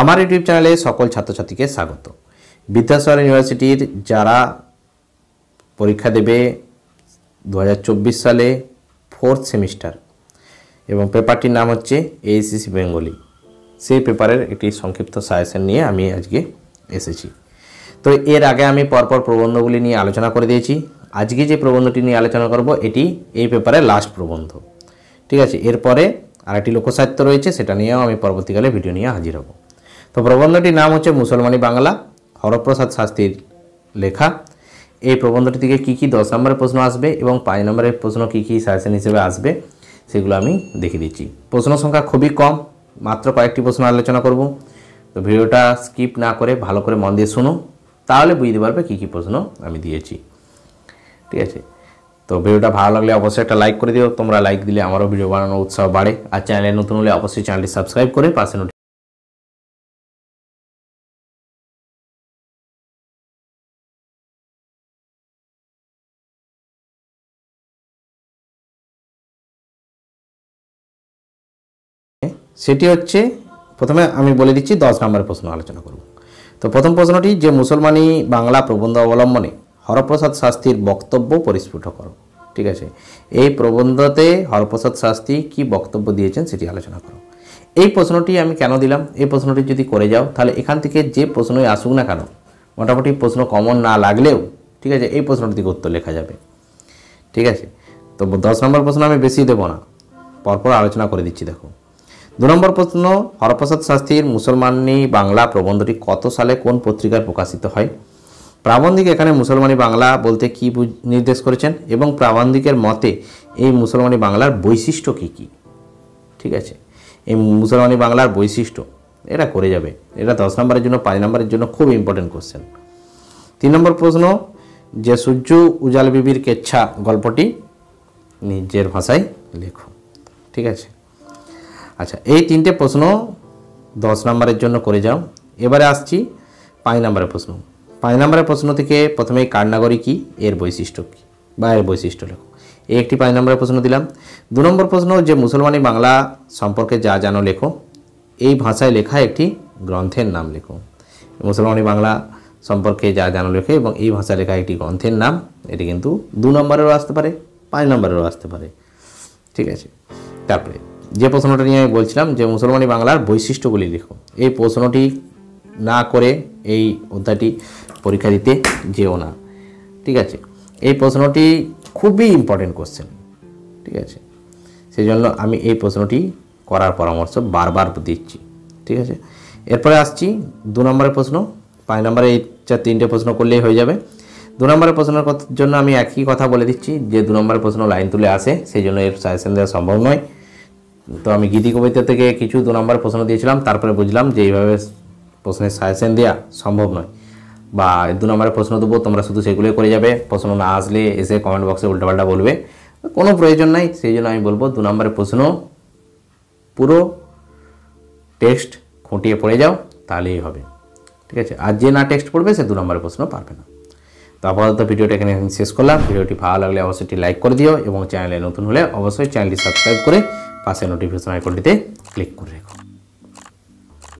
আমার ইউটিউব চ্যানেলে সকল ছাত্রছাত্রীকে স্বাগত বিদ্যাসাগর ইউনিভার্সিটির যারা পরীক্ষা দেবে দু সালে ফোর্থ সেমিস্টার এবং পেপারটির নাম হচ্ছে এইসিসি বেঙ্গলি সেই পেপারের একটি সংক্ষিপ্ত সাজেশন নিয়ে আমি আজকে এসেছি তো এর আগে আমি পরপর প্রবন্ধগুলি নিয়ে আলোচনা করে দিয়েছি আজকে যে প্রবন্ধটি নিয়ে আলোচনা করব এটি এই পেপারের লাস্ট প্রবন্ধ ঠিক আছে এরপরে আরেকটি লোকসাহিত্য রয়েছে সেটা নিয়েও আমি পরবর্তীকালে ভিডিও নিয়ে হাজির হব তো প্রবন্ধটির নাম হচ্ছে মুসলমানি বাংলা হরপ্রসাদ শাস্তির লেখা এই প্রবন্ধটি থেকে কী কী দশ নম্বরের প্রশ্ন আসবে এবং পাঁচ নম্বরের প্রশ্ন কী কী সাজেশন হিসেবে আসবে সেগুলো আমি দেখিয়ে দিচ্ছি প্রশ্ন সংখ্যা খুবই কম মাত্র কয়েকটি প্রশ্ন আলোচনা করব তো ভিডিওটা স্কিপ না করে ভালো করে মন দিয়ে শুনো তাহলে বুঝতে পারবে কী কী প্রশ্ন আমি দিয়েছি ঠিক আছে তো ভিডিওটা ভালো লাগলে অবশ্যই একটা লাইক করে দিও তোমরা লাইক দিলে আমারও ভিডিও বানানোর উৎসাহ বাড়ে আর চ্যানেলে নতুন হলে অবশ্যই চ্যানেলটি সাবস্ক্রাইব করে পাশে সেটি হচ্ছে প্রথমে আমি বলে দিচ্ছি দশ নম্বরের প্রশ্ন আলোচনা করব তো প্রথম প্রশ্নটি যে মুসলমানি বাংলা প্রবন্ধ অবলম্বনে হরপ্রসাদ শাস্তির বক্তব্য পরিস্ফুট করো ঠিক আছে এই প্রবন্ধতে হরপ্রসাদ শাস্তি কি বক্তব্য দিয়েছেন সেটি আলোচনা করো এই প্রশ্নটি আমি কেন দিলাম এই প্রশ্নটি যদি করে যাও তাহলে এখান থেকে যে প্রশ্নই আসুক না কেন মোটামুটি প্রশ্ন কমন না লাগলেও ঠিক আছে এই প্রশ্নটি থেকে উত্তর লেখা যাবে ঠিক আছে তো দশ নম্বর প্রশ্ন আমি বেশি দেবো না পরপর আলোচনা করে দিচ্ছি দেখো দু নম্বর প্রশ্ন হরপ্রসাদ শাস্ত্রীর মুসলমানি বাংলা প্রবন্ধটি কত সালে কোন পত্রিকায় প্রকাশিত হয় প্রাবন্ধিক এখানে মুসলমানি বাংলা বলতে কি নির্দেশ করেছেন এবং প্রাবন্ধিকের মতে এই মুসলমানি বাংলার বৈশিষ্ট্য কি কি ঠিক আছে এই মুসলমানি বাংলার বৈশিষ্ট্য এটা করে যাবে এটা দশ নম্বরের জন্য পাঁচ নম্বরের জন্য খুব ইম্পর্টেন্ট কোশ্চেন তিন নম্বর প্রশ্ন যে সূর্য উজাল বিবির কেচ্ছা গল্পটি নিজের ভাষায় লেখো ঠিক আছে আচ্ছা এই তিনটে প্রশ্ন দশ নম্বরের জন্য করে যাও এবারে আসছি পাঁচ নম্বরের প্রশ্ন পাঁচ নম্বরের প্রশ্ন থেকে প্রথমে কারনাগরী কী এর বৈশিষ্ট্য কী বা এর বৈশিষ্ট্য লেখো এই একটি পাঁচ নম্বরের প্রশ্ন দিলাম দু নম্বর প্রশ্ন যে মুসলমানি বাংলা সম্পর্কে যা জানো লেখো এই ভাষায় লেখা একটি গ্রন্থের নাম লেখো মুসলমানি বাংলা সম্পর্কে যা জানো লেখো এবং এই ভাষায় লেখা একটি গ্রন্থের নাম এটি কিন্তু দু নম্বরেরও আসতে পারে পাঁচ নম্বরেরও আসতে পারে ঠিক আছে তারপরে যে প্রশ্নটা নিয়ে আমি বলছিলাম যে মুসলমানি বাংলার বৈশিষ্ট্যগুলি লিখো এই প্রশ্নটি না করে এই অধ্যায়টি পরীক্ষা দিতে যেও না ঠিক আছে এই প্রশ্নটি খুবই ইম্পর্টেন্ট কোশ্চেন ঠিক আছে সেই জন্য আমি এই প্রশ্নটি করার পরামর্শ বারবার দিচ্ছি ঠিক আছে এরপরে আসছি দু নম্বরের প্রশ্ন পাঁচ নম্বরে এই চার তিনটে প্রশ্ন করলেই হয়ে যাবে দু নম্বরের প্রশ্নের জন্য আমি একই কথা বলে দিচ্ছি যে দু নম্বরের প্রশ্ন লাইন তুলে আসে সেই জন্য এর সাজেশন দেওয়া সম্ভব নয় তো আমি গীতি কবিতা থেকে কিছু দু নম্বর প্রশ্ন দিয়েছিলাম তারপরে বুঝলাম যে এইভাবে প্রশ্নের সাজেশন দেওয়া সম্ভব নয় বা দু নম্বরের প্রশ্ন দেবো তোমরা শুধু সেগুলোই করে যাবে প্রশ্ন না আসলে এসে কমেন্ট বক্সে উল্টাপাল্টা বলবে কোনো প্রয়োজন নাই সেই জন্য আমি বলবো দু নম্বরের প্রশ্ন পুরো টেক্সট খুঁটিয়ে পড়ে যাও তাহলেই হবে ঠিক আছে আর যে না টেক্সট পড়বে সে দু নম্বরের প্রশ্ন পারবে না তো আপাতত ভিডিওটা এখানে শেষ করলাম ভিডিওটি ভালো লাগলে অবশ্যই লাইক করে দিও এবং চ্যানেলে নতুন হলে অবশ্যই চ্যানেলটি সাবস্ক্রাইব করে পাশে নোটিফিকেশন আইকনটিতে ক্লিক করে রেখো